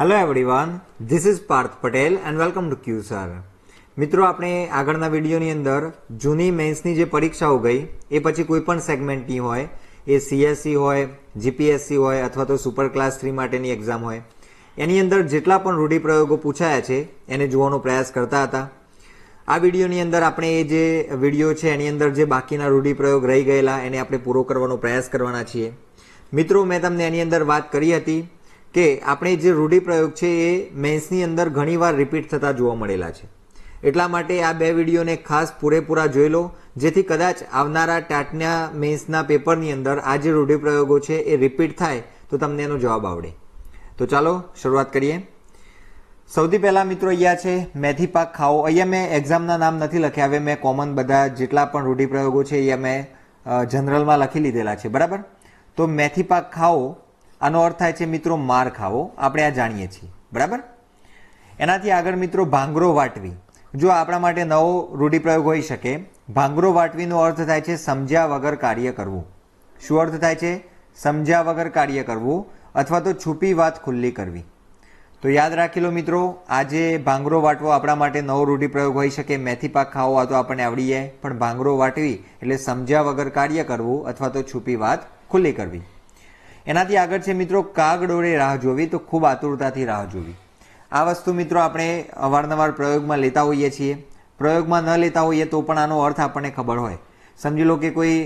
hello everyone this is Parth Patel and welcome to Q sir મિત્રો આપણે આગળના વિડીયોની અંદર જૂની મેન્સની જે પરીક્ષાઓ ગઈ એ પછી કોઈ પણ સેગમેન્ટની હોય એ સીએસસી હોય જીપીએસસી હોય અથવા તો સુપર ક્લાસ થ્રી માટેની એક્ઝામ હોય એની અંદર જેટલા પણ રૂઢિપ્રયોગો પૂછાયા છે એને જોવાનો પ્રયાસ કરતા હતા આ વિડીયોની અંદર આપણે એ જે વિડીયો છે એની અંદર જે બાકીના રૂઢિપ્રયોગ રહી ગયેલા એને આપણે પૂરો કરવાનો પ્રયાસ કરવાના છીએ મિત્રો મેં તમને એની અંદર વાત કરી હતી કે આપણે જે રૂઢિપ્રયોગ છે એ મેન્સની અંદર ઘણીવાર રિપીટ થતા જોવા મળેલા છે એટલા માટે આ બે વિડીયોને ખાસ પૂરેપૂરા જોઈ લો જેથી કદાચ આવનારા ટાટના મેન્સના પેપરની અંદર આ જે રૂઢિપ્રયોગો છે એ રિપીટ થાય તો તમને એનો જવાબ આવડે તો ચાલો શરૂઆત કરીએ સૌથી પહેલાં મિત્રો અહીંયા છે મેથી પાક ખાઓ અહીંયા મેં એક્ઝામના નામ નથી લખ્યા હવે મેં કોમન બધા જેટલા પણ રૂઢિપ્રયોગો છે એ મેં જનરલમાં લખી લીધેલા છે બરાબર તો મેથી પાક ખાઓ આનો અર્થ થાય છે મિત્રો માર ખાવો આપણે આ જાણીએ છીએ બરાબર એનાથી આગળ મિત્રો ભાંગરો વાટવી જો આપણા માટે નવો રૂઢિપ્રયોગ હોઈ શકે ભાંગરો વાટવીનો અર્થ થાય છે સમજ્યા વગર કાર્ય કરવું શું અર્થ થાય છે સમજ્યા વગર કાર્ય કરવું અથવા તો છુપી વાત ખુલ્લી કરવી તો યાદ રાખી લો મિત્રો આજે ભાંગરો વાટવો આપણા માટે નવો રૂઢિપ્રયોગ હોઈ શકે મેથી પાક ખાવો આ તો આપણને આવડી જાય પણ ભાંગરો વાટવી એટલે સમજ્યા વગર કાર્ય કરવું અથવા તો છુપી વાત ખુલ્લી કરવી એનાથી આગળ છે મિત્રો કાગડોળે રાહ જોવી તો ખૂબ આતુરતાથી રાહ જોવી આ વસ્તુ મિત્રો આપણે અવારનવાર પ્રયોગમાં લેતા હોઈએ છીએ પ્રયોગમાં ન લેતા હોઈએ તો પણ આનો અર્થ આપણને ખબર હોય સમજી લો કે કોઈ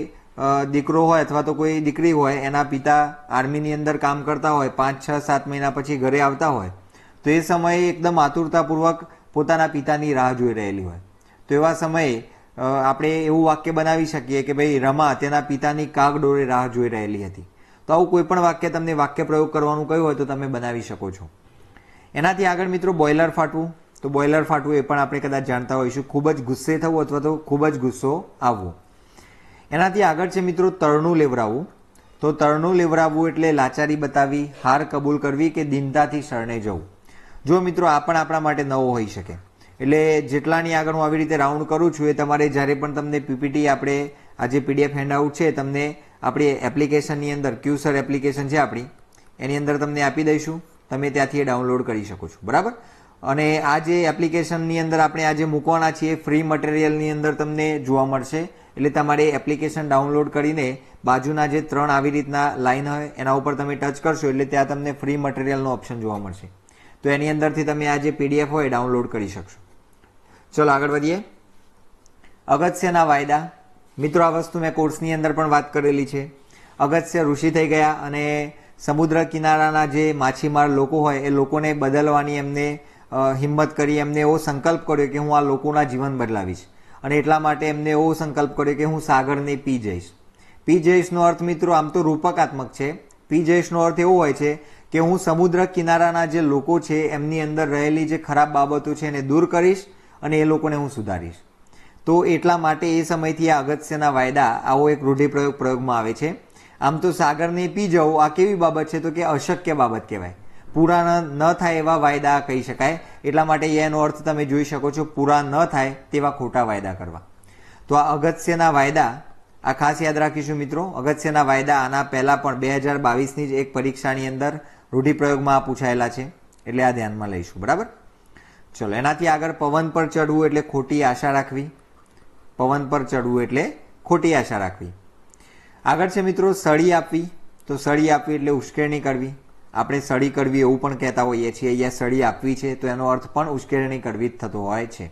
દીકરો હોય અથવા તો કોઈ દીકરી હોય એના પિતા આર્મીની અંદર કામ કરતા હોય પાંચ છ સાત મહિના પછી ઘરે આવતા હોય તો એ સમયે એકદમ આતુરતાપૂર્વક પોતાના પિતાની રાહ જોઈ રહેલી હોય તો એવા સમયે આપણે એવું વાક્ય બનાવી શકીએ કે ભાઈ રમા તેના પિતાની કાગડોળે રાહ જોઈ રહેલી હતી તો આવું કોઈ પણ વાક્ય તમને વાક્ય પ્રયોગ કરવાનું કહ્યું હોય તો તમે બનાવી શકો છો એનાથી આગળ મિત્રો બોઇલર ફાટવું તો બોઇલર ફાટવું એ પણ આપણે કદાચ જાણતા હોઈશું ખૂબ જ ગુસ્સે થવું અથવા તો ખૂબ જ ગુસ્સો આવવો એનાથી આગળ છે મિત્રો તળનું લેવરાવવું તો તળનું લેવરાવવું એટલે લાચારી બતાવી હાર કબૂલ કરવી કે દિનતાથી શરણે જવું જો મિત્રો આ પણ આપણા માટે નવો હોઈ શકે એટલે જેટલાની આગળ હું આવી રીતે રાઉન્ડ કરું છું એ તમારે જ્યારે પણ તમને પીપીટી આપણે આજે જે પીડીએફ હેન્ડઆઉટ છે તમને આપણી એપ્લિકેશનની અંદર ક્યુસર એપ્લિકેશન છે આપણી એની અંદર તમને આપી દઈશું તમે ત્યાંથી એ ડાઉનલોડ કરી શકો છો બરાબર અને આ જે એપ્લિકેશનની અંદર આપણે આજે મૂકવાના છીએ ફ્રી મટીરિયલની અંદર તમને જોવા મળશે એટલે તમારે એપ્લિકેશન ડાઉનલોડ કરીને બાજુના જે ત્રણ આવી રીતના લાઇન હોય એના ઉપર તમે ટચ કરશો એટલે ત્યાં તમને ફ્રી મટીરિયલનો ઓપ્શન જોવા મળશે તો એની અંદરથી તમે આ જે પીડીએફ હોય ડાઉનલોડ કરી શકશો ચલો આગળ વધીએ અગત્યના વાયદા મિત્રો આ વસ્તુ મેં કોર્સની અંદર પણ વાત કરેલી છે અગત્ય ઋષિ થઈ ગયા અને સમુદ્ર કિનારાના જે માછીમાર લોકો હોય એ લોકોને બદલવાની એમને હિંમત કરી એમને એવો સંકલ્પ કર્યો કે હું આ લોકોના જીવન બદલાવીશ અને એટલા માટે એમને એવો સંકલ્પ કર્યો કે હું સાગરને પી જઈશ પી જઈશનો અર્થ મિત્રો આમ તો રૂપકાત્મક છે પી જઈશનો અર્થ એવો હોય છે કે હું સમુદ્ર કિનારાના જે લોકો છે એમની અંદર રહેલી જે ખરાબ બાબતો છે એને દૂર કરીશ અને એ લોકોને હું સુધારીશ તો એટલા માટે એ સમયથી આ અગત્યના વાયદા આવો એક રૂઢિપ્રયોગ પ્રયોગમાં આવે છે આમ તો સાગરને પી જવું આ કેવી બાબત છે તો કે અશક્ય બાબત કહેવાય પૂરા ન થાય એવા વાયદા કહી શકાય એટલા માટે એનો અર્થ તમે જોઈ શકો છો પૂરા ન થાય તેવા ખોટા વાયદા કરવા તો આ અગત્યના વાયદા આ ખાસ યાદ રાખીશું મિત્રો અગત્યના વાયદા આના પહેલાં પણ બે હજાર બાવીસની જ એક પરીક્ષાની અંદર રૂઢિપ્રયોગમાં આ પૂછાયેલા છે એટલે આ ધ્યાનમાં લઈશું બરાબર ચલો એનાથી આગળ પવન પર ચડવું એટલે ખોટી આશા રાખવી પવન પર ચડવું એટલે ખોટી આશા રાખવી આગળ છે મિત્રો સળી આપવી તો સળી આપવી એટલે ઉશ્કેરણી કરવી આપણે સળી કરવી એવું પણ કહેતા હોઈએ છીએ અહીંયા સળી આપવી છે તો એનો અર્થ પણ ઉશ્કેરણી કરવી જ થતો હોય છે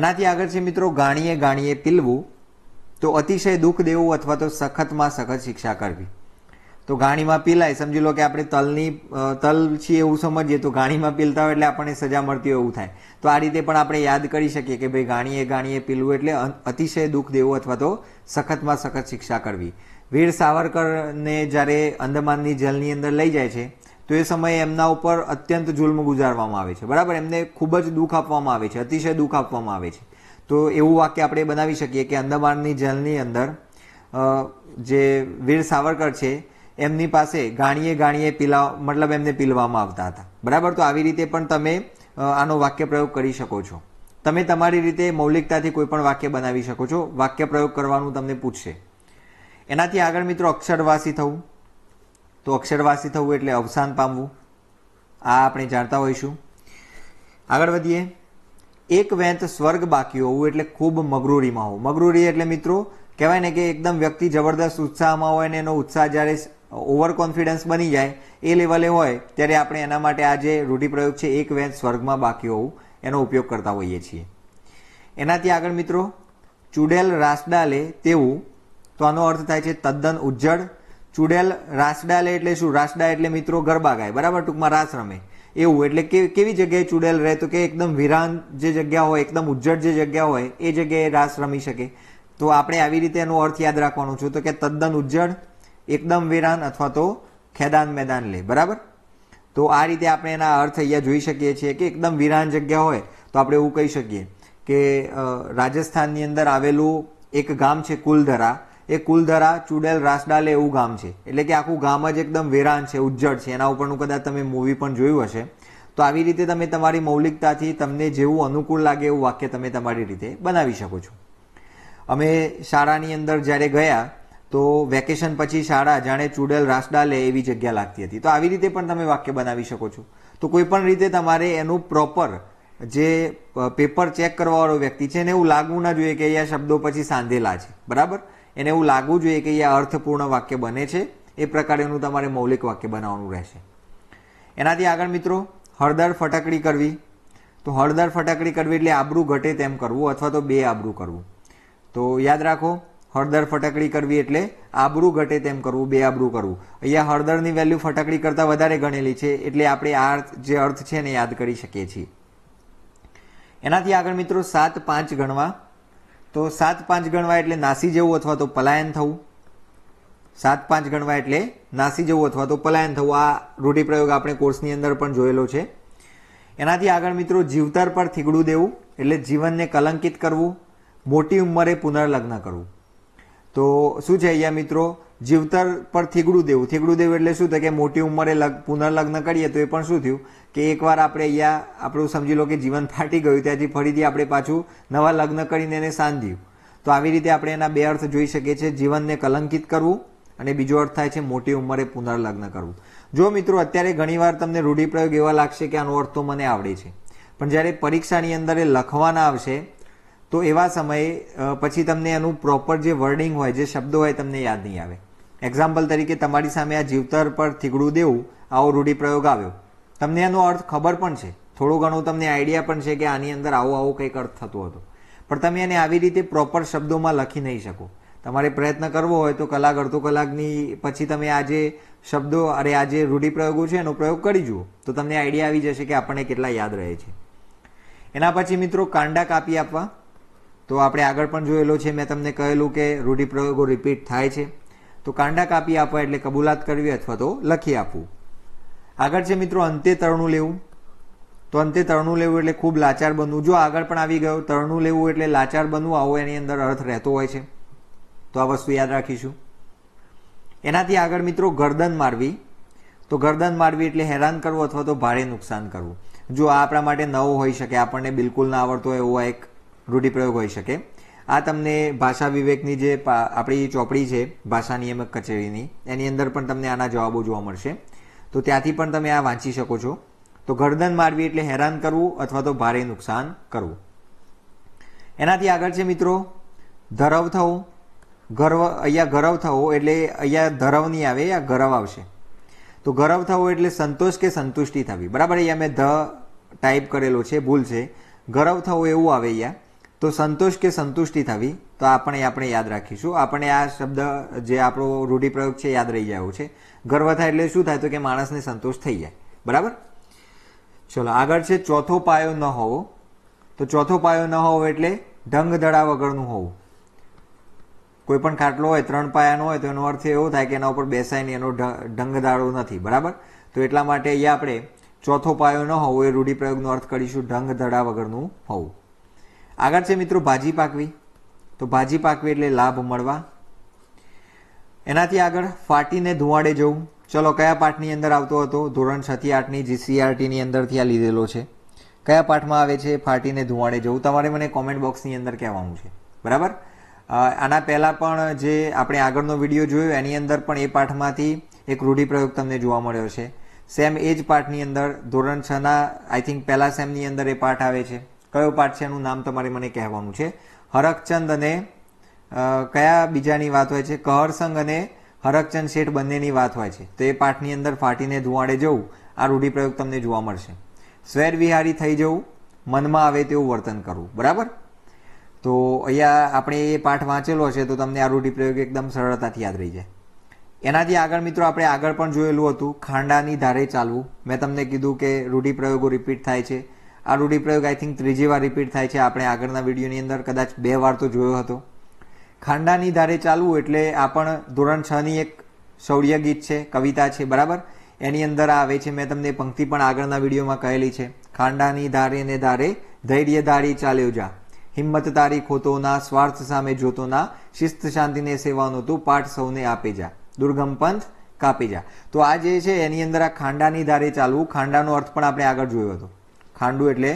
એનાથી આગળ છે મિત્રો ગાણીએ ગાણીએ પીલવું તો અતિશય દુઃખ દેવું અથવા તો સખતમાં સખત શિક્ષા કરવી તો ઘાણીમાં પીલાય સમજી લો કે આપણે તલની તલ છીએ એવું સમજીએ તો ઘાણીમાં પીલતા હોય એટલે આપણને સજા મળતી હોય એવું થાય તો આ રીતે પણ આપણે યાદ કરી શકીએ કે ભાઈ ઘાણીએ ઘાણીએ પીલવું એટલે અતિશય દુઃખ દેવું અથવા તો સખતમાં સખત શિક્ષા કરવી વીર સાવરકરને જ્યારે અંદમાનની જેલની અંદર લઈ જાય છે તો એ સમયે એમના ઉપર અત્યંત જુલ્મ ગુજારવામાં આવે છે બરાબર એમને ખૂબ જ દુઃખ આપવામાં આવે છે અતિશય દુઃખ આપવામાં આવે છે તો એવું વાક્ય આપણે બનાવી શકીએ કે અંદમાનની જેલની અંદર જે વીર સાવરકર છે એમની પાસે ગાણીએ ગાણીએ પીલા મતલબ એમને પીલવામાં આવતા હતા બરાબર તો આવી રીતે પણ તમે આનો વાક્ય પ્રયોગ કરી શકો છો તમે તમારી રીતે મૌલિકતાથી કોઈ પણ વાક્ય બનાવી શકો છો વાક્ય પ્રયોગ કરવાનું તમને પૂછશે એનાથી આગળ મિત્રો અક્ષરવાસી થવું તો અક્ષરવાસી થવું એટલે અવસાન પામવું આ આપણે જાણતા હોઈશું આગળ વધીએ એક વેંત સ્વર્ગ બાકી હોવું એટલે ખૂબ મગરૂરીમાં હોવું મગરૂરી એટલે મિત્રો કહેવાય ને કે એકદમ વ્યક્તિ જબરદસ્ત ઉત્સાહમાં હોય ને એનો ઉત્સાહ જ્યારે ઓવર કોન્ફિડન્સ બની જાય એ લેવલે હોય ત્યારે આપણે એના માટે આ જે રૂઢિપ્રયોગ છે એક વેચ સ્વર્ગમાં બાકી હોવું એનો ઉપયોગ કરતા હોઈએ છીએ એનાથી આગળ મિત્રો ચુડેલ રાસડાલે તેવું તો આનો અર્થ થાય છે તદ્દન ઉજ્જડ ચુડેલ રાસડાલે એટલે શું રાસડા એટલે મિત્રો ગરબા ગાય બરાબર ટૂંકમાં રાસ રમે એવું એટલે કે કેવી જગ્યાએ ચૂડેલ રહે તો કે એકદમ વિરાન જે જગ્યા હોય એકદમ ઉજ્જડ જે જગ્યા હોય એ જગ્યાએ રાસ રમી શકે તો આપણે આવી રીતે એનો અર્થ યાદ રાખવાનો છું તો કે તદ્દન ઉજ્જડ એકદમ વેરાન અથવા તો ખેદાન મેદાન લે બરાબર તો આ રીતે આપણે એના અર્થ અહીંયા જોઈ શકીએ છીએ કે એકદમ વિરાન જગ્યા હોય તો આપણે એવું કહી શકીએ કે રાજસ્થાનની અંદર આવેલું એક ગામ છે કુલધરા એ કુલધરા ચુડેલ રાસડાલ એવું ગામ છે એટલે કે આખું ગામ જ એકદમ વેરાન છે ઉજ્જડ છે એના ઉપરનું કદાચ તમે મૂવી પણ જોયું હશે તો આવી રીતે તમે તમારી મૌલિકતાથી તમને જેવું અનુકૂળ લાગે એવું વાક્ય તમે તમારી રીતે બનાવી શકો છો અમે શાળાની અંદર જ્યારે ગયા તો વેકેશન પછી શાળા જાણે ચૂડેલ રાસડા લે એવી જગ્યા લાગતી હતી તો આવી રીતે પણ તમે વાક્ય બનાવી શકો છો તો કોઈ પણ રીતે તમારે એનું પ્રોપર જે પેપર ચેક કરવાવાળો વ્યક્તિ છે એને એવું લાગવું ના જોઈએ કે અહીંયા શબ્દો પછી સાંધેલા છે બરાબર એને એવું લાગવું જોઈએ કે અહીંયા અર્થપૂર્ણ વાક્ય બને છે એ પ્રકારેનું તમારે મૌલિક વાક્ય બનાવવાનું રહેશે એનાથી આગળ મિત્રો હળદર ફટકડી કરવી તો હળદર ફટકડી કરવી એટલે આબરું ઘટે તેમ કરવું અથવા તો બે આબરું કરવું તો યાદ રાખો હળદર ફટકડી કરવી એટલે આબરૂ ઘટે તેમ કરવું બે આબરૂ કરવું અહીંયા હળદરની વેલ્યુ ફટકડી કરતાં વધારે ગણેલી છે એટલે આપણે આ જે અર્થ છે એને યાદ કરી શકીએ છીએ એનાથી આગળ મિત્રો સાત પાંચ ગણવા તો સાત પાંચ ગણવા એટલે નાસી જવું અથવા તો પલાયન થવું સાત પાંચ ગણવા એટલે નાસી જવું અથવા તો પલાયન થવું આ રૂઢિપ્રયોગ આપણે કોર્સની અંદર પણ જોયેલો છે એનાથી આગળ મિત્રો જીવતર પર થીગડું દેવું એટલે જીવનને કલંકિત કરવું મોટી ઉંમરે પુનર્લગ્ન કરવું તો શું છે અહીંયા મિત્રો જીવતર પર થીગડું દેવું થીગડું દેવું એટલે શું થાય કે મોટી ઉંમરે પુનર્લગ્ન કરીએ તો એ પણ શું થયું કે એકવાર આપણે અહીંયા આપણું સમજી લો કે જીવન ફાટી ગયું ત્યાંથી ફરીથી આપણે પાછું નવા લગ્ન કરીને એને સાંધ્યું તો આવી રીતે આપણે એના બે અર્થ જોઈ શકીએ છીએ જીવનને કલંકિત કરવું અને બીજો અર્થ થાય છે મોટી ઉંમરે પુનર્લગ્ન કરવું જો મિત્રો અત્યારે ઘણીવાર તમને રૂઢિપ્રયોગ એવા લાગશે કે આનો અર્થ તો મને આવડે છે પણ જ્યારે પરીક્ષાની અંદર એ લખવાના આવશે તો એવા સમયે પછી તમને એનું પ્રોપર જે વર્ડિંગ હોય જે શબ્દો હોય તમને યાદ નહીં આવે એક્ઝામ્પલ તરીકે તમારી સામે આ જીવતર પર થીગડું દેવું આવો રૂઢિપ્રયોગ આવ્યો તમને એનો અર્થ ખબર પણ છે થોડું ઘણું તમને આઈડિયા પણ છે કે આની અંદર આવો આવો કંઈક અર્થ થતો હતો પણ તમે એને આવી રીતે પ્રોપર શબ્દોમાં લખી નહીં શકો તમારે પ્રયત્ન કરવો હોય તો કલાક અડધો કલાકની પછી તમે આ જે શબ્દો અરે આ જે રૂઢિપ્રયોગો છે એનો પ્રયોગ કરી જુઓ તો તમને આઈડિયા આવી જશે કે આપણને કેટલા યાદ રહે છે એના પછી મિત્રો કાંડા કાપી આપવા તો આપણે આગળ પણ જોયેલો છે મેં તમને કહેલું કે રૂઢિપ્રયોગો રિપીટ થાય છે તો કાંડા કાપી આપવા એટલે કબૂલાત કરવી અથવા તો લખી આપવું આગળ છે મિત્રો અંતે તરણું લેવું તો અંતે તરણું લેવું એટલે ખૂબ લાચાર બનવું જો આગળ પણ આવી ગયો તરણું લેવું એટલે લાચાર બનવું આવો એની અંદર અર્થ રહેતો હોય છે તો આ વસ્તુ યાદ રાખીશું એનાથી આગળ મિત્રો ગરદન મારવી તો ગરદન મારવી એટલે હેરાન કરવું અથવા તો ભારે નુકસાન કરવું જો આ આપણા માટે નવો હોઈ શકે આપણને બિલકુલ ના આવડતો એવો એક રૂઢિપ્રયોગ હોઈ શકે આ તમને ભાષા વિવેકની જે આપણી ચોપડી છે ભાષા નિયામક કચેરીની એની અંદર પણ તમને આના જવાબો જોવા મળશે તો ત્યાંથી પણ તમે આ વાંચી શકો છો તો ગરદન મારવી એટલે હેરાન કરવું અથવા તો ભારે નુકસાન કરવું એનાથી આગળ છે મિત્રો ધરવ થવું ગર્વ અહીંયા ગરવ થવો એટલે અહીંયા ધરવ નહીં આવે યા ગરવ આવશે તો ગરવ થવો એટલે સંતોષ કે સંતુષ્ટિ થવી બરાબર અહીંયા મેં ધ ટાઈપ કરેલો છે ભૂલ છે ગરવ થવો એવું આવે અહીંયા તો સંતોષ કે સંતુષ્ટિ થવી તો આપણે આપણે યાદ રાખીશું આપણે આ શબ્દ જે આપણો રૂઢિપ્રયોગ છે યાદ રહી જાય છે ગર્વ થાય એટલે શું થાય તો કે માણસને સંતોષ થઈ જાય બરાબર ચલો આગળ છે ચોથો પાયો ન હોવો તો ચોથો પાયો ન હોવો એટલે ઢંગ ધડા વગરનું હોવું કોઈ પણ ખાટલો હોય ત્રણ પાયાનો હોય તો એનો અર્થ એવો થાય કે એના ઉપર બેસાય નહીં એનો ઢંગ દાડો નથી બરાબર તો એટલા માટે અહીંયા આપણે ચોથો પાયો ન હોવો એ રૂઢિપ્રયોગનો અર્થ કરીશું ઢંગ ધડા વગરનું હોવું આગળ છે મિત્રો ભાજી પાકવી તો ભાજી પાકવી એટલે લાભ મળવા એનાથી આગળ ફાટીને ધુવાડે જવું ચલો કયા પાઠની અંદર આવતો હતો ધોરણ છ આઠની જીસીઆરટીની અંદરથી આ લીધેલો છે કયા પાઠમાં આવે છે ફાટીને ધુવાડે જવું તમારે મને કોમેન્ટ બોક્સની અંદર કહેવાનું છે બરાબર આના પહેલાં પણ જે આપણે આગળનો વિડીયો જોયો એની અંદર પણ એ પાઠમાંથી એક રૂઢિપ્રયોગ તમને જોવા મળ્યો છે સેમ એ જ પાઠની અંદર ધોરણ છના આઈ થિંક પહેલા સેમની અંદર એ પાઠ આવે છે કયો પાઠ છે એનું નામ તમારે મને કહેવાનું છે હરકચંદ અને કયા બીજાની વાત હોય છે કહરસંગ અને હરકચંદ શેઠ બંનેની વાત હોય છે તો એ પાઠની અંદર ફાટીને ધુવાડે જવું આ રૂઢિપ્રયોગ તમને જોવા મળશે સ્વેર વિહારી થઈ જવું મનમાં આવે તેવું વર્તન કરવું બરાબર તો અહીંયા આપણે એ પાઠ વાંચેલો છે તો તમને આ રૂઢિપ્રયોગ એકદમ સરળતાથી યાદ રહી જાય એનાથી આગળ મિત્રો આપણે આગળ પણ જોયેલું હતું ખાંડાની ધારે ચાલવું મેં તમને કીધું કે રૂઢિપ્રયોગો રિપીટ થાય છે આ રૂઢિપ્રયોગ આઈ થિંક ત્રીજી વાર રિપીટ થાય છે આપણે આગળના વિડીયોની અંદર કદાચ બે વાર તો જોયો હતો ખાંડાની ધારે ચાલવું એટલે આ પણ ધોરણ છની એક શૌર્ય ગીત છે કવિતા છે બરાબર એની અંદર આવે છે મેં તમને પંક્તિ પણ આગળના વિડીયોમાં કહેલી છે ખાંડાની ધારે ને ધારે ધૈર્ય ધારી ચાલ્યો જા હિંમત તારી ખોતો ના સ્વાર્થ સામે જોતો ના શિસ્ત શાંતિને સેવાનો તું પાઠ સૌને આપે જા દુર્ગમ પંથ કાપી જા તો આ જે છે એની અંદર આ ખાંડાની ધારે ચાલવું ખાંડાનો અર્થ પણ આપણે આગળ જોયો હતો ખાંડું એટલે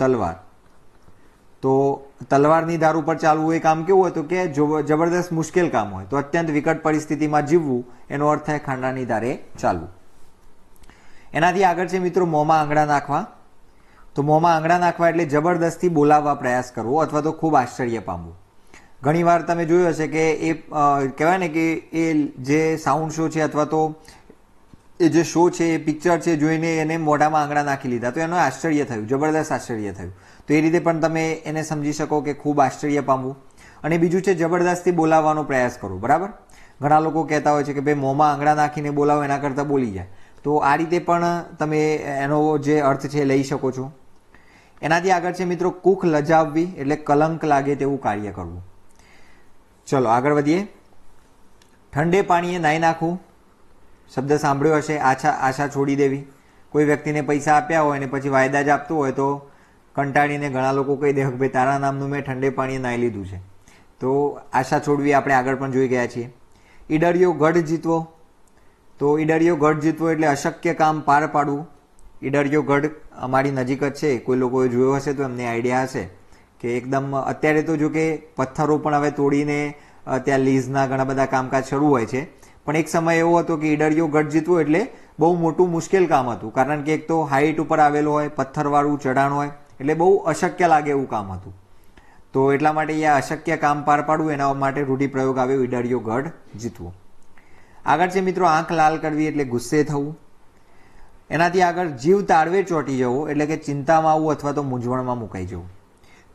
તલવાર તો તલવારની ધાર ઉપર ચાલવું એ કામ કેવું હતું કે જબરદસ્ત મુશ્કેલ કામ હોય તો અત્યંત વિકટ પરિસ્થિતિમાં જીવવું એનો અર્થ થાય ખાંડાની ધારે ચાલવું એનાથી આગળ છે મિત્રો મોંમાં આંગળા નાખવા તો મોંમાં આંગળા નાખવા એટલે જબરદસ્તી બોલાવવા પ્રયાસ કરવો અથવા તો ખૂબ આશ્ચર્ય પામવું ઘણીવાર તમે જોયું હશે કે એ કહેવાય ને કે એ જે સાઉન્ડ શો છે અથવા તો એ જે શો છે એ પિક્ચર છે જોઈને એને મોઢામાં આંગળા નાખી લીધા તો એનો આશ્ચર્ય થયું જબરદસ્ત આશ્ચર્ય થયું તો એ રીતે પણ તમે એને સમજી શકો કે ખૂબ આશ્ચર્ય પામવું અને બીજું છે જબરદસ્તી બોલાવવાનો પ્રયાસ કરો બરાબર ઘણા લોકો કહેતા હોય છે કે ભાઈ મોંમાં આંગળા નાખીને બોલાવો એના કરતાં બોલી જાય તો આ રીતે પણ તમે એનો જે અર્થ છે લઈ શકો છો એનાથી આગળ છે મિત્રો કુખ લજાવવી એટલે કલંક લાગે તેવું કાર્ય કરવું ચલો આગળ વધીએ ઠંડે પાણીએ નાહી નાખવું શબ્દ સાંભળ્યો હશે આશા આશા છોડી દેવી કોઈ વ્યક્તિને પૈસા આપ્યા હોય અને પછી વાયદા જ આપતો હોય તો કંટાળીને ઘણા લોકો કહી દે ભાઈ તારા નામનું મેં ઠંડે પાણીએ નાહી લીધું છે તો આશા છોડવી આપણે આગળ પણ જોઈ ગયા છીએ ઈડરિયો ગઢ જીતવો તો ઈડરિયો ગઢ જીતવો એટલે અશક્ય કામ પાર પાડવું ઈડરિયો ગઢ અમારી નજીક જ છે કોઈ લોકોએ જોયો હશે તો એમને આઈડિયા હશે કે એકદમ અત્યારે તો જો કે પથ્થરો પણ હવે તોડીને ત્યાં લીઝના ઘણા બધા કામકાજ શરૂ હોય છે પણ એક સમય એવો હતો કે ઈડરિયો ગઢ જીતવું એટલે બહુ મોટું મુશ્કેલ કામ હતું કારણ કે એક તો હાઇટ ઉપર આવેલો હોય પથ્થરવાળું ચઢાણ હોય એટલે બહુ અશક્ય લાગે એવું કામ હતું તો એટલા માટે એ અશક્ય કામ પાર પાડવું એના માટે રૂઢિપ્રયોગ આવ્યો ઈડરિયો ગઢ જીતવો આગળ છે મિત્રો આંખ લાલ કરવી એટલે ગુસ્સે થવું એનાથી આગળ જીવ તાળવે ચોંટી જવો એટલે કે ચિંતામાં આવવું અથવા તો મૂંઝવણમાં મુકાઈ જવું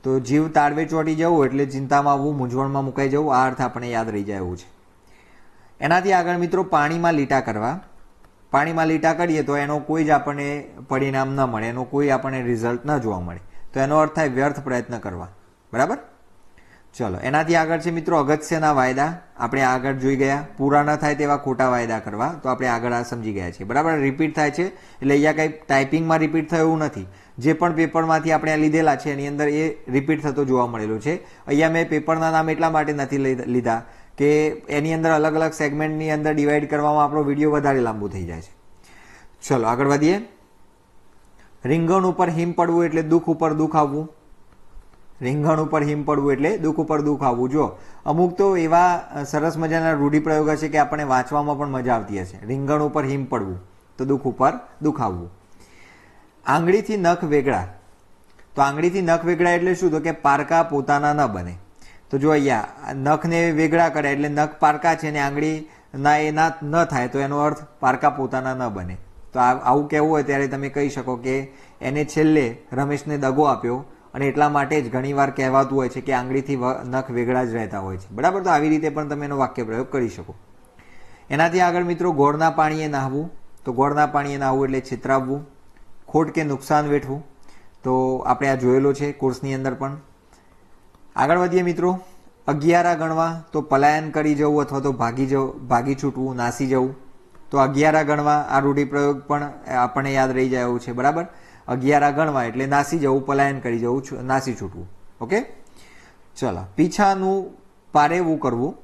તો જીવ તાળવે ચોંટી જવું એટલે ચિંતામાં આવવું મૂંઝવણમાં મુકાઈ જવું આ અર્થ આપણે યાદ રહી જાય એવું છે એનાથી આગળ મિત્રો પાણીમાં લીટા કરવા પાણીમાં લીટા કરીએ તો એનો કોઈ જ આપણને પરિણામ ન મળે એનો કોઈ આપણને રિઝલ્ટ ન જોવા મળે તો એનો અર્થ થાય વ્યર્થ પ્રયત્ન કરવા બરાબર ચલો એનાથી આગળ છે મિત્રો અગત્યના વાયદા આપણે આગળ જોઈ ગયા પૂરા ન થાય તેવા ખોટા વાયદા કરવા તો આપણે આગળ આ સમજી ગયા છીએ બરાબર રિપીટ થાય છે એટલે અહીંયા કંઈ ટાઈપિંગમાં રિપીટ થયું એવું નથી જે પણ પેપરમાંથી આપણે આ લીધેલા છે એની અંદર એ રિપીટ થતો જોવા મળેલું છે અહીંયા મેં પેપરના નામ એટલા માટે નથી લીધા કે એની અંદર અલગ અલગ સેગમેન્ટની અંદર ડિવાઈડ કરવામાં આપણો વિડીયો વધારે લાંબુ થઈ જાય છે ચલો આગળ વધીએ રીંગણ ઉપર હિમ પડવું એટલે દુઃખ ઉપર દુઃખ આવવું રીંગણ ઉપર હિમ પડવું એટલે દુઃખ ઉપર દુઃખ આવવું જો અમુક તો એવા સરસ મજાના રૂઢિપ્રયોગ હશે કે આપણે વાંચવામાં પણ મજા આવતી હશે રીંગણ ઉપર હિમ પડવું તો દુઃખ ઉપર દુઃખ આવવું આંગળીથી નખ વેગળા તો આંગળીથી નખ વેગળા એટલે શું તો કે પારકા પોતાના ન બને તો જો અહીંયા નખને વેગળા કરે એટલે નખ પારકા છે ને આંગળી ના એ ના ન થાય તો એનો અર્થ પારકા પોતાના ન બને તો આવું કહેવું હોય ત્યારે તમે કહી શકો કે એને છેલ્લે રમેશને દગો આપ્યો અને એટલા માટે જ ઘણીવાર કહેવાતું હોય છે કે આંગળીથી નખ વેગળા જ રહેતા હોય છે બરાબર તો આવી રીતે પણ તમે એનો વાક્ય પ્રયોગ કરી શકો એનાથી આગળ મિત્રો ગોળના પાણીએ નાહવું તો ગોળના પાણીએ નાહવું એટલે છિતરાવવું ખોટ કે નુકસાન વેઠવું તો આપણે આ જોયેલો છે કોર્સની અંદર પણ આગળ વધીએ મિત્રો અગિયારા ગણવા તો પલાયન કરી જવું અથવા તો ભાગી જવું ભાગી છૂટવું નાસી જવું તો અગિયારા ગણવા આ રૂઢિપ્રયોગ પણ આપણને યાદ રહી જાય એવું છે બરાબર અગિયારા ગણવા એટલે નાસી જવું પલાયન કરી જવું નાસી છૂટવું ઓકે ચલો પીછાનું પારેવું કરવું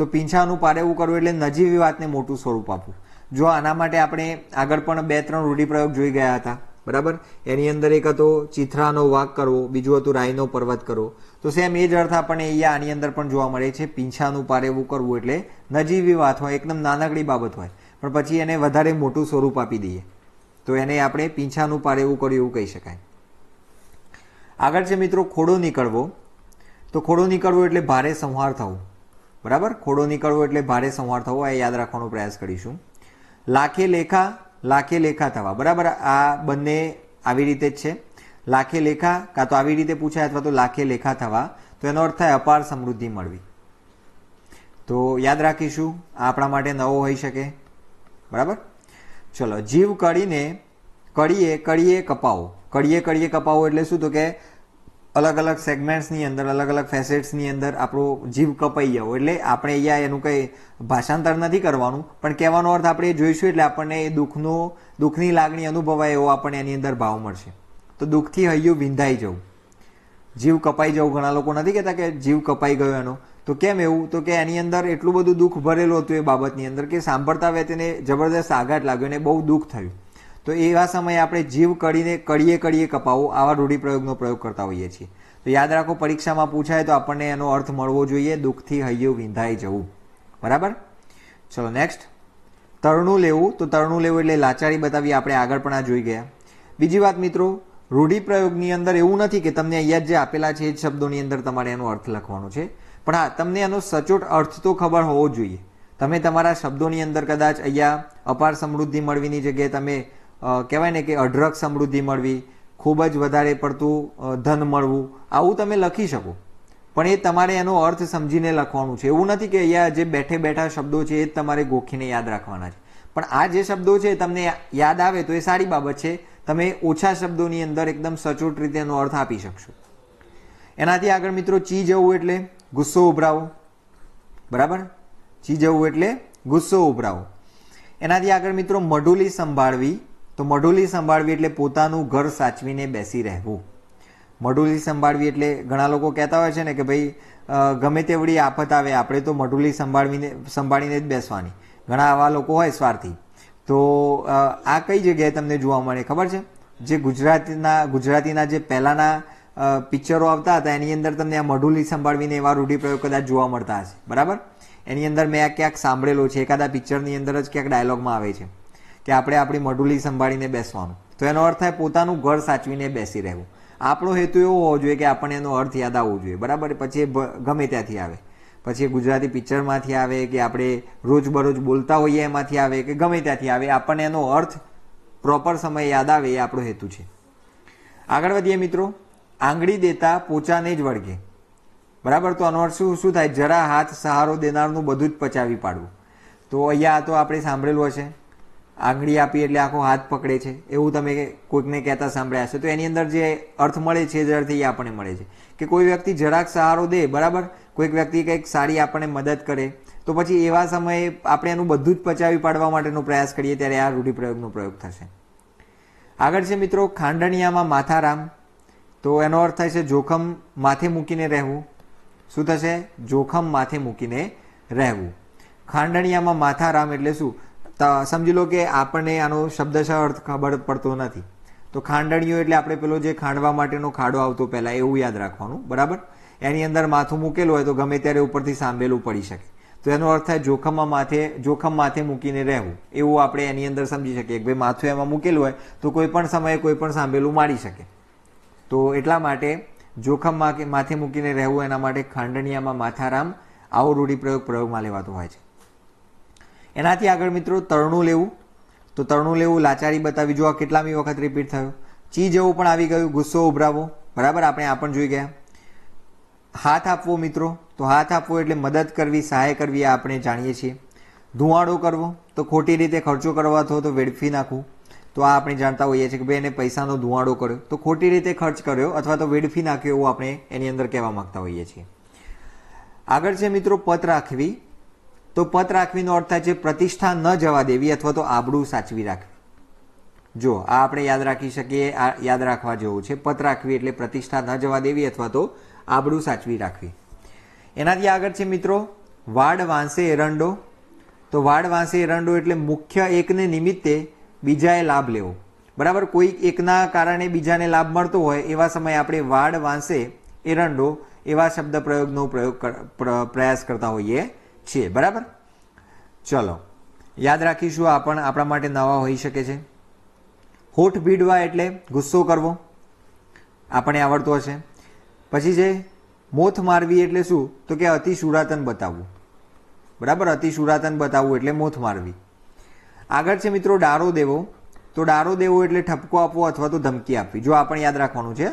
તો પીછાનું પારેવું કરવું એટલે નજીવી વાતને મોટું સ્વરૂપ આપવું જો આના માટે આપણે આગળ પણ બે ત્રણ રૂઢિપ્રયોગ જોઈ ગયા હતા બરાબર એની અંદર એક હતો ચિથરાનો વાક કરવો બીજું હતું રાયનો પર્વત કરવો તો સેમ એ જ અર્થ આપણને અહીંયા આની અંદર પણ જોવા મળે છે પીંછાનું પારેવું કરવું એટલે નજીવી વાત હોય એકદમ નાનકડી બાબત હોય પણ પછી એને વધારે મોટું સ્વરૂપ આપી દઈએ તો એને આપણે પીંછાનું પારેવું કર્યું એવું કહી શકાય આગળ છે મિત્રો ખોડો નીકળવો તો ખોડો નીકળવો એટલે ભારે સંહાર થવો બરાબર ખોડો નીકળવો એટલે ભારે સંહાર થવો એ યાદ રાખવાનો પ્રયાસ કરીશું લાખે લેખા લાખે લેખા થવા બરાબર આ બંને આવી રીતે જ છે લાખે લેખા કાં તો આવી રીતે પૂછાય અથવા તો લાખે લેખા થવા તો એનો અર્થ થાય અપાર સમૃદ્ધિ મળવી તો યાદ રાખીશું આ આપણા માટે નવો હોઈ શકે બરાબર ચલો જીવ કડીને કડીએ કડીએ કપાવો કડીએ કડીએ કપાવો એટલે શું તો કે અલગ અલગ સેગમેન્ટ્સની અંદર અલગ અલગ ફેસેટ્સની અંદર આપણો જીવ કપાઈ ગયો એટલે આપણે અહીંયા એનું કંઈ ભાષાંતર નથી કરવાનું પણ કહેવાનો અર્થ આપણે જોઈશું એટલે આપણને એ દુઃખનો દુઃખની લાગણી અનુભવાય એવો આપણને એની અંદર ભાવ મળશે તો દુઃખથી હૈયું વિંધાઈ જવું જીવ કપાઈ જવું ઘણા લોકો નથી કહેતા કે જીવ કપાઈ ગયો એનો તો કેમ એવું તો કે એની અંદર એટલું બધું દુઃખ ભરેલું હતું એ બાબતની અંદર કે સાંભળતા વેતને જબરદસ્ત આઘાત લાગ્યો અને બહુ દુઃખ થયું તો એવા સમયે આપણે જીવ કડીને કડીએ કડીએ કપાવો આવા રૂઢિપ્રયોગનો પ્રયોગ કરતા હોઈએ છીએ તો યાદ રાખો પરીક્ષામાં પૂછાય તો આપણને એનો અર્થ મળવો જોઈએ દુઃખથી હૈયું વિંધાઈ જવું બરાબર ચલો નેક્સ્ટ તરણું લેવું તો તરણું લેવું એટલે લાચારી બતાવી આપણે આગળ પણ આ જોઈ ગયા બીજી વાત મિત્રો રૂઢિપ્રયોગની અંદર એવું નથી કે તમને અહીંયા જે આપેલા છે એ શબ્દોની અંદર તમારે એનો અર્થ લખવાનો છે પણ હા તમને એનો સચોટ અર્થ તો ખબર હોવો જોઈએ તમે તમારા શબ્દોની અંદર કદાચ અહીંયા અપાર સમૃદ્ધિ મળવીની જગ્યાએ તમે કહેવાય ને કે અઢળક સમૃદ્ધિ મળવી ખૂબ જ વધારે પડતું ધન મળવું આવું તમે લખી શકો પણ એ તમારે એનો અર્થ સમજીને લખવાનું છે એવું નથી કે અહીંયા જે બેઠે બેઠા શબ્દો છે એ જ તમારે ગોખીને યાદ રાખવાના છે પણ આ જે શબ્દો છે તમને યાદ આવે તો એ સારી બાબત છે તમે ઓછા શબ્દોની અંદર એકદમ સચોટ રીતે એનો અર્થ આપી શકશો એનાથી આગળ મિત્રો ચી જવું એટલે ગુસ્સો ઉભરાવો બરાબર ચી જવું એટલે ગુસ્સો ઉભરાવો એનાથી આગળ મિત્રો મઢુલી સંભાળવી તો મઢોલી સંભાળવી એટલે પોતાનું ઘર સાચવીને બેસી રહેવું મઢોલી સંભાળવી એટલે ઘણા લોકો કહેતા હોય છે ને કે ભાઈ ગમે તેવડી આફત આવે આપણે તો મઢોલી સંભાળવીને સંભાળીને જ બેસવાની ઘણા આવા લોકો હોય સ્વાર્થી તો આ કઈ જગ્યાએ તમને જોવા મળે ખબર છે જે ગુજરાતીના ગુજરાતીના જે પહેલાંના પિક્ચરો આવતા હતા એની અંદર તમને આ મઢુલી સંભાળવીને એવા રૂઢિપ્રયોગ કદાચ જોવા મળતા હશે બરાબર એની અંદર મેં આ ક્યાંક સાંભળેલો છે એકાદા પિક્ચરની અંદર જ ક્યાંક ડાયલોગમાં આવે છે કે આપણે આપણી મઢુલી સંભાળીને બેસવાનું તો એનો અર્થ થાય પોતાનું ઘર સાચવીને બેસી રહેવું આપણો હેતુ એવો હોવો જોઈએ કે આપણને એનો અર્થ યાદ આવવો જોઈએ બરાબર પછી ગમે ત્યાંથી આવે પછી ગુજરાતી પિક્ચરમાંથી આવે કે આપણે રોજબરોજ બોલતા હોઈએ એમાંથી આવે કે ગમે ત્યાંથી આવે આપણને એનો અર્થ પ્રોપર સમય યાદ આવે એ આપણો હેતુ છે આગળ વધીએ મિત્રો આંગળી દેતા પોચાને જ વળગે બરાબર તો આનો અર્થ શું શું થાય જરા હાથ સહારો દેનારનું બધું જ પચાવી પાડવું તો અહીંયા તો આપણે સાંભળેલું હશે આંગળી આપી એટલે આખો હાથ પકડે છે એવું તમે કોઈકને કહેતા સાંભળ્યા હશે તો એની અંદર જે અર્થ મળે છે જે અર્થ એ આપણને મળે છે કે કોઈ વ્યક્તિ જરાક સહારો દે બરાબર કોઈક વ્યક્તિ કંઈક સારી આપણને મદદ કરે તો પછી એવા સમયે આપણે એનું બધું જ પચાવી પાડવા માટેનો પ્રયાસ કરીએ ત્યારે આ રૂઢિપ્રયોગનો પ્રયોગ થશે આગળ છે મિત્રો ખાંડણિયામાં માથારામ તો એનો અર્થ થાય છે જોખમ માથે મૂકીને રહેવું શું થશે જોખમ માથે મૂકીને રહેવું ખાંડણિયામાં માથારામ એટલે શું સમજી લો કે આપણને આનો શબ્દશઃ અર્થ ખબર પડતો નથી તો ખાંડણીઓ એટલે આપણે પેલો જે ખાંડવા માટેનો ખાડો આવતો પહેલાં એવું યાદ રાખવાનું બરાબર એની અંદર માથું મૂકેલું હોય તો ગમે ત્યારે ઉપરથી સાંભેલું પડી શકે તો એનો અર્થ થાય જોખમમાં માથે જોખમ માથે મૂકીને રહેવું એવું આપણે એની અંદર સમજી શકીએ કે ભાઈ માથું એમાં મૂકેલું હોય તો કોઈ પણ સમયે કોઈ પણ સાંભેલું મારી શકે તો એટલા માટે જોખમમાં માથે મૂકીને રહેવું એના માટે ખાંડણિયામાં માથારામ આવો રૂઢિપ્રયોગ પ્રયોગમાં લેવાતો હોય છે એનાથી આગળ મિત્રો તરણું લેવું તો તરણું લેવું લાચારી બતાવી જો આ કેટલામી વખત રિપીટ થયો ચી જવું પણ આવી ગયું ગુસ્સો ઉભરાવો બરાબર આપણે આ પણ જોઈ ગયા હાથ આપવો મિત્રો તો હાથ આપવો એટલે મદદ કરવી સહાય કરવી આ આપણે જાણીએ છીએ ધુવાડો કરવો તો ખોટી રીતે ખર્ચો કરવા થયો તો વેડફી નાખવું તો આ આપણે જાણતા હોઈએ છીએ કે ભાઈ એને પૈસાનો ધુવાડો કર્યો તો ખોટી રીતે ખર્ચ કર્યો અથવા તો વેડફી નાખ્યો એવું આપણે એની અંદર કહેવા માગતા હોઈએ છીએ આગળ છે મિત્રો પત રાખવી તો પત રાખવીનો અર્થ થાય છે પ્રતિષ્ઠા ન જવા દેવી અથવા તો આબરૂ સાચવી રાખવી જો આ આપણે યાદ રાખી શકીએ આ યાદ રાખવા જેવું છે પત રાખવી એટલે પ્રતિષ્ઠા ન જવા દેવી અથવા તો આબરૂ સાચવી રાખવી એનાથી આગળ છે મિત્રો વાડ વાંસે એરંડો તો વાડ વાંસે એરંડો એટલે મુખ્ય એકને નિમિત્તે બીજાએ લાભ લેવો બરાબર કોઈ એકના કારણે બીજાને લાભ મળતો હોય એવા સમયે આપણે વાડ વાંસે એરંડો એવા શબ્દ પ્રયોગનો પ્રયોગ પ્રયાસ કરતા હોઈએ છીએ બરાબર ચલો યાદ રાખીશું આ પણ આપણા માટે નવા હોઈ શકે છે હોઠ ભીડવા એટલે ગુસ્સો કરવો આપણે આવડતો હશે પછી છે મોથ મારવી એટલે શું તો કે અતિ સુરાતન બતાવવું બરાબર અતિ સુરાતન બતાવવું એટલે મોથ મારવી આગળ છે મિત્રો ડારો દેવો તો ડારો દેવો એટલે ઠપકો આપવો અથવા તો ધમકી આપવી જો આપણે યાદ રાખવાનું છે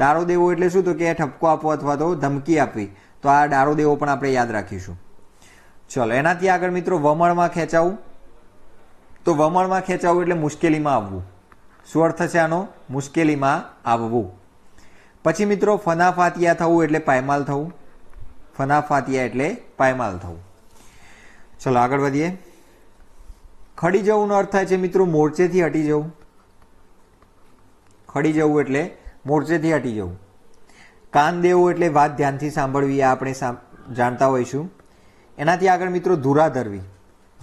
ડારો દેવો એટલે શું તો કે ઠપકો આપવો અથવા તો ધમકી આપવી તો આ ડારો દેવો પણ આપણે યાદ રાખીશું ચલો એનાથી આગળ મિત્રો વમળમાં ખેંચાવું તો વમળમાં ખેંચાવું એટલે મુશ્કેલીમાં આવવું શું અર્થ છે આનો મુશ્કેલીમાં આવવું પછી મિત્રો ફનાફાતિયા થવું એટલે પાયમાલ થવું ફનાફાતિયા એટલે પાયમાલ થવું ચલો આગળ વધીએ ખડી જવુંનો અર્થ થાય છે મિત્રો મોરચેથી હટી જવું ખડી જવું એટલે મોરચેથી હટી જવું કાન દેવું એટલે વાત ધ્યાનથી સાંભળવી આપણે જાણતા હોઈશું એનાથી આગળ મિત્રો ધુરા ધુરાધરવી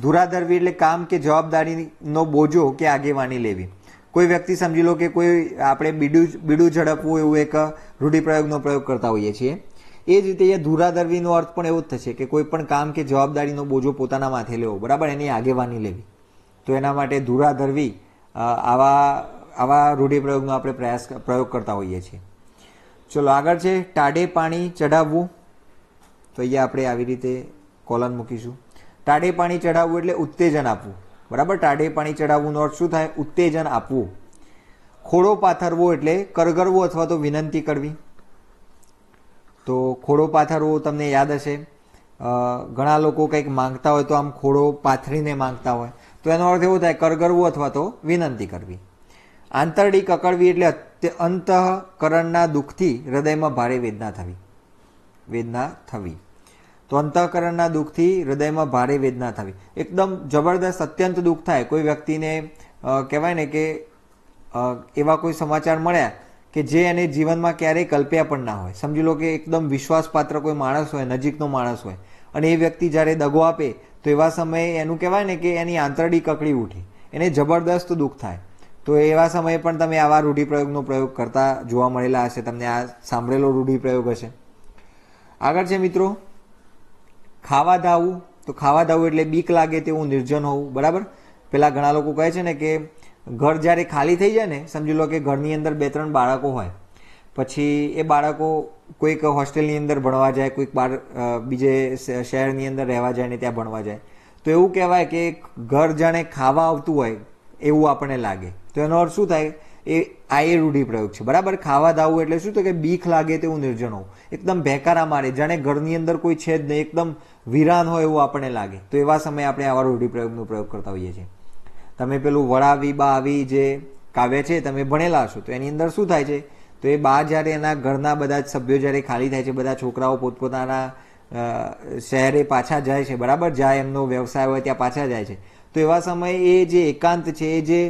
ધુરાધરવી એટલે કામ કે જવાબદારીનો બોજો કે આગેવાની લેવી કોઈ વ્યક્તિ સમજી લો કે કોઈ આપણે બીડું બીડું ઝડપવું એવું એક રૂઢિપ્રયોગનો પ્રયોગ કરતા હોઈએ છીએ એ જ રીતે એ ધુરાધરવીનો અર્થ પણ એવો જ થશે કે કોઈ પણ કામ કે જવાબદારીનો બોજો પોતાના માથે લેવો બરાબર એની આગેવાની લેવી તો એના માટે ધુરાધરવી આવા આવા રૂઢિપ્રયોગનો આપણે પ્રયાસ પ્રયોગ કરતા હોઈએ છીએ ચલો આગળ છે ટાડે પાણી ચઢાવવું તો અહીંયા આપણે આવી રીતે કોલન મૂકીશું ટાઢે પાણી ચઢાવવું એટલે ઉત્તેજન આપવું બરાબર ટાઢે પાણી ચઢાવવું અર્થ શું થાય ઉત્તેજન આપવું ખોડો પાથરવો એટલે કરગરવું અથવા તો વિનંતી કરવી તો ખોડો પાથરવો તમને યાદ હશે ઘણા લોકો કંઈક માંગતા હોય તો આમ ખોડો પાથરીને માંગતા હોય તો એનો અર્થ એવો થાય કરગરવું અથવા તો વિનંતી કરવી આંતરડી કકડવી એટલે અંતઃકરણના દુઃખથી હૃદયમાં ભારે વેદના થવી વેદના થવી તો અંતઃકરણના દુઃખથી હૃદયમાં ભારે વેદના થવી એકદમ જબરદસ્ત અત્યંત દુઃખ થાય કોઈ વ્યક્તિને કહેવાય ને કે એવા કોઈ સમાચાર મળ્યા કે જે એને જીવનમાં ક્યારેય કલ્પ્યા પણ ના હોય સમજી લો કે એકદમ વિશ્વાસપાત્ર કોઈ માણસ હોય નજીકનો માણસ હોય અને એ વ્યક્તિ જ્યારે દગો આપે તો એવા સમયે એનું કહેવાય ને કે એની આંતરડી કકડી ઉઠી એને જબરદસ્ત દુઃખ થાય તો એવા સમયે પણ તમે આવા રૂઢિપ્રયોગનો પ્રયોગ કરતા જોવા મળેલા હશે તમને આ સાંભળેલો રૂઢિપ્રયોગ હશે આગળ છે મિત્રો ખાવા દાવું તો ખાવા દાવું એટલે બીક લાગે તેવું નિર્જન હોવું બરાબર પેલા ઘણા લોકો કહે છે ને કે ઘર જ્યારે ખાલી થઈ જાય ને સમજી લો કે ઘરની અંદર બે ત્રણ બાળકો હોય પછી એ બાળકો કોઈક હોસ્ટેલની અંદર ભણવા જાય કોઈક બાર બીજે શહેરની અંદર રહેવા જાય ને ત્યાં ભણવા જાય તો એવું કહેવાય કે ઘર જાણે ખાવા આવતું હોય એવું આપણને લાગે તો એનો અર્થ શું થાય એ આ એ રૂઢિપ્રયોગ છે બરાબર ખાવા દાવું એટલે શું તો કે બીખ લાગે તેવું નિર્જન હોવું એકદમ ભેકારા મારે જાણે ઘરની અંદર કોઈ છે જ નહીં એકદમ વિરાન હોય એવું આપણને લાગે તો એવા સમયે આપણે આવા રૂઢિપ્રયોગનો પ્રયોગ કરતા હોઈએ છીએ તમે પેલું વળાવી બા આવી જે કાવ્ય છે તમે ભણેલા હશો તો એની અંદર શું થાય છે તો એ બા જ્યારે એના ઘરના બધા જ સભ્યો જ્યારે ખાલી થાય છે બધા છોકરાઓ પોતપોતાના શહેરે પાછા જાય છે બરાબર જ્યાં એમનો વ્યવસાય હોય ત્યાં પાછા જાય છે તો એવા સમયે એ જે એકાંત છે એ જે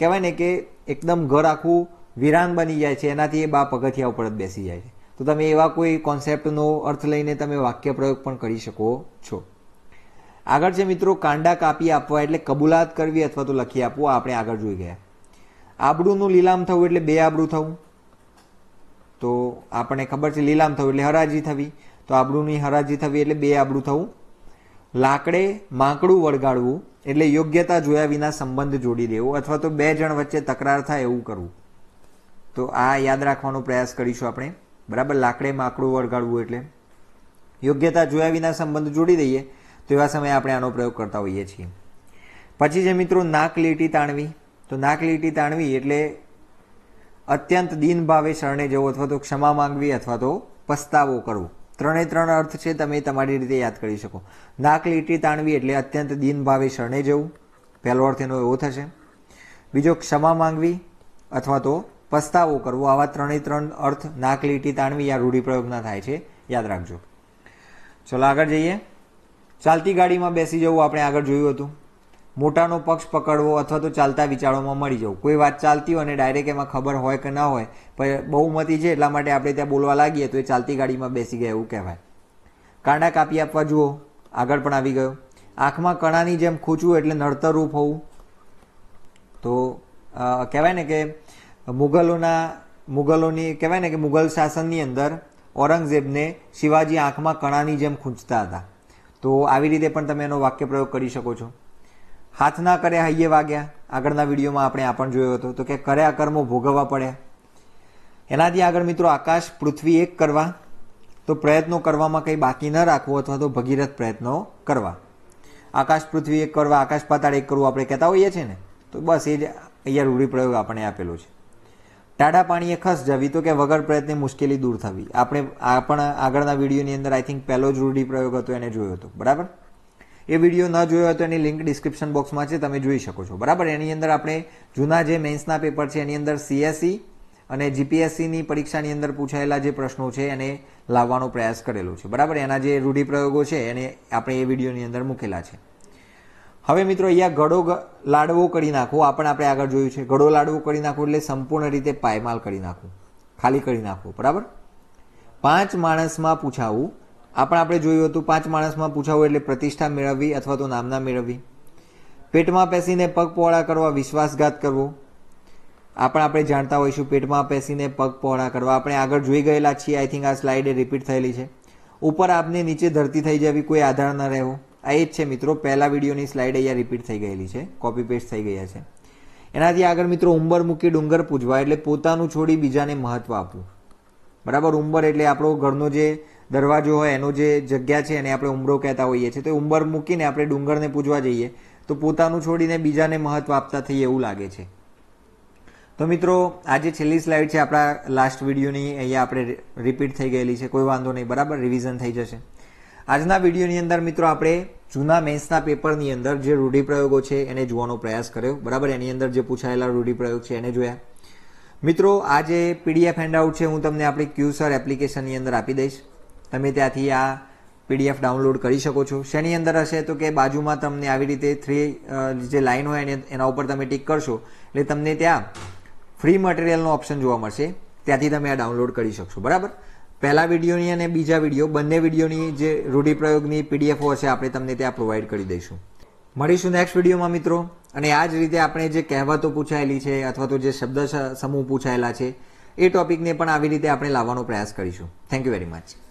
કહેવાય ને કે એકદમ ઘર આખું વિરાંગ બની જાય છે એનાથી એ બા પગથિયા ઉપર જ બેસી જાય છે તો તમે એવા કોઈ કોન્સેપ્ટનો અર્થ લઈને તમે વાક્ય પ્રયોગ પણ કરી શકો છો આગળ છે મિત્રો કાંડા કાપી આપવા એટલે કબૂલાત કરવી અથવા તો લખી આપવું આપણે આગળ જોઈ ગયા આબડુંનું લીલામ થવું એટલે બે આબડું થવું તો આપણને ખબર છે લીલામ થવું એટલે હરાજી થવી તો આબડુંની હરાજી થવી એટલે બે આબડું થવું લાકડે માંકડું વળગાડવું એટલે યોગ્યતા જોયા વિના સંબંધ જોડી દેવો અથવા તો બે જણ વચ્ચે તકરાર થાય એવું કરવું તો આ યાદ રાખવાનો પ્રયાસ કરીશું આપણે બરાબર લાકડે માકડું વળગાડવું એટલે યોગ્યતા જોયા વિના સંબંધ જોડી દઈએ તો એવા સમયે આપણે આનો પ્રયોગ કરતા હોઈએ છીએ પછી છે મિત્રો નાક લીટી તાણવી તો નાક લીટી તાણવી એટલે અત્યંત દિન ભાવે શરણે જવું અથવા તો ક્ષમા માંગવી અથવા તો પસ્તાવો કરવો ત્રણે ત્રણ અર્થ છે તમે તમારી રીતે યાદ કરી શકો નાક લીટી તાણવી એટલે અત્યંત દિનભાવે શરણે જવું પહેલો અર્થ એનો એવો થશે બીજો ક્ષમા માંગવી અથવા તો પસ્તાવો કરવો આવા ત્રણે ત્રણ અર્થ નાક લીટી તાણવી આ રૂઢિપ્રયોગના થાય છે યાદ રાખજો ચલો આગળ જઈએ ચાલતી ગાડીમાં બેસી જવું આપણે આગળ જોયું હતું મોટાનો પક્ષ પકડવો અથવા તો ચાલતા વિચારોમાં મળી જવું કોઈ વાત ચાલતી હોય અને ડાયરેક્ટ એમાં ખબર હોય કે ન હોય પણ બહુમતી છે એટલા માટે આપણે ત્યાં બોલવા લાગીએ તો એ ચાલતી ગાડીમાં બેસી ગયા એવું કહેવાય કાંડા કાપી આપવા જુઓ આગળ પણ આવી ગયો આંખમાં કણાની જેમ ખૂંચવું એટલે નડતરરૂપ હોવું તો કહેવાય ને કે મુગલોના મુગલોની કહેવાય ને કે મુગલ શાસનની અંદર ઔરંગઝેબને શિવાજી આંખમાં કણાની જેમ ખૂંચતા હતા તો આવી રીતે પણ તમે એનો વાક્ય પ્રયોગ કરી શકો છો હાથ ના કર્યા હૈયે વાગ્યા આગળના વિડીયોમાં આપણે આ પણ જોયો હતો તો કે કર્યા કર્મો ભોગવવા પડ્યા એનાથી આગળ મિત્રો આકાશ પૃથ્વી એક કરવા તો પ્રયત્નો કરવામાં કંઈ બાકી ન રાખવું અથવા તો ભગીરથ પ્રયત્નો કરવા આકાશ પૃથ્વી એક કરવા આકાશ પાતાળ એક કરવું આપણે કહેતા હોઈએ છીએ ને તો બસ એ જ અહીંયા રૂઢિપ્રયોગ આપણે આપેલો છે ટાડા પાણીએ ખસ જવી તો કે વગર પ્રયત્ને મુશ્કેલી દૂર થવી આપણે આ પણ આગળના વિડીયોની અંદર આઈ થિંક પહેલો જ રૂઢિપ્રયોગ હતો એને જોયો હતો બરાબર એ વિડીયો ન જોયો હોય તો એની લિંક ડિસ્ક્રિપ્શન બોક્સમાં છે તમે જોઈ શકો છો બરાબર એની અંદર આપણે જૂના જે મેન્સના પેપર છે એની અંદર સીએસસી e અને જીપીએસસીની પરીક્ષાની અંદર પૂછાયેલા જે પ્રશ્નો છે એને લાવવાનો પ્રયાસ કરેલો છે બરાબર એના જે રૂઢિપ્રયોગો છે એને આપણે એ વિડીયોની અંદર મૂકેલા છે હવે મિત્રો અહીંયા ઘડો લાડવો કરી નાખો આ પણ આપણે આગળ જોયું છે ઘડો લાડવો કરી નાખો એટલે સંપૂર્ણ રીતે પાયમાલ કરી નાખવું ખાલી કરી નાખવું બરાબર પાંચ માણસમાં પૂછાવું આ પણ આપણે જોયું હતું પાંચ માણસમાં પૂછાવું એટલે પ્રતિષ્ઠા મેળવવી અથવા તો નામના મેળવવી પેટમાં બેસીને પગ પહોળા કરવા વિશ્વાસઘાત કરવો આ પણ આપણે જાણતા હોઈશું પેટમાં બેસીને પગ પહોળા કરવા આપણે આગળ જોઈ ગયેલા છીએ આઈ થિંક આ સ્લાઇડ એ રિપીટ થયેલી છે ઉપર આપને નીચે ધરતી થઈ જવી કોઈ આધાર ન રહેવો આ એ જ છે મિત્રો પહેલા વિડીયોની સ્લાઇડ અહીંયા રિપીટ થઈ ગયેલી છે કોપી પેસ્ટ થઈ ગયા છે એનાથી આગળ મિત્રો ઉંબર મૂકી ડુંગર પૂજવા એટલે પોતાનું છોડી બીજાને મહત્વ આપવું બરાબર ઉંબર એટલે આપણો ઘરનો જે દરવાજો હોય એનો જે જગ્યા છે એને આપણે ઉંબરો કહેતા હોઈએ છીએ તો ઉંબર મૂકીને આપણે ડુંગરને પૂજવા જઈએ તો પોતાનું છોડીને બીજાને મહત્વ આપતા થઈએ એવું લાગે છે તો મિત્રો આજે છેલ્લી સ્લાઇડ છે આપણા લાસ્ટ વિડીયોની અહીંયા આપણે રિપીટ થઈ ગયેલી છે કોઈ વાંધો નહીં બરાબર રિવિઝન થઈ જશે આજના વિડીયોની અંદર મિત્રો આપણે જૂના મેન્સના પેપરની અંદર જે રૂઢિપ્રયોગો છે એને જોવાનો પ્રયાસ કર્યો બરાબર એની અંદર જે પૂછાયેલા રૂઢિપ્રયોગ છે એને જોયા મિત્રો આ જે પીડીએફ હેન્ડઆઉટ છે હું તમને આપણી ક્યુસર એપ્લિકેશનની અંદર આપી દઈશ તમે ત્યાંથી આ પીડીએફ ડાઉનલોડ કરી શકો છો શેની અંદર હશે તો કે બાજુમાં તમને આવી રીતે થ્રી જે લાઇન હોય એને એના ઉપર તમે ટિક કરશો એટલે તમને ત્યાં ફ્રી મટીરિયલનો ઓપ્શન જોવા મળશે ત્યાંથી તમે આ ડાઉનલોડ કરી શકશો બરાબર પહેલા વિડીયોની અને બીજા વિડીયો બંને વિડીયોની જે રૂઢિપ્રયોગની પીડીએફો હશે આપણે તમને ત્યાં પ્રોવાઈડ કરી દઈશું મળીશું નેક્સ્ટ વિડીયોમાં મિત્રો અને આ જ રીતે આપણે જે કહેવતો પૂછાયેલી છે અથવા તો જે શબ્દ સમૂહ પૂછાયેલા છે એ ટોપિકને પણ આવી રીતે આપણે લાવવાનો પ્રયાસ કરીશું થેન્ક યુ વેરી મચ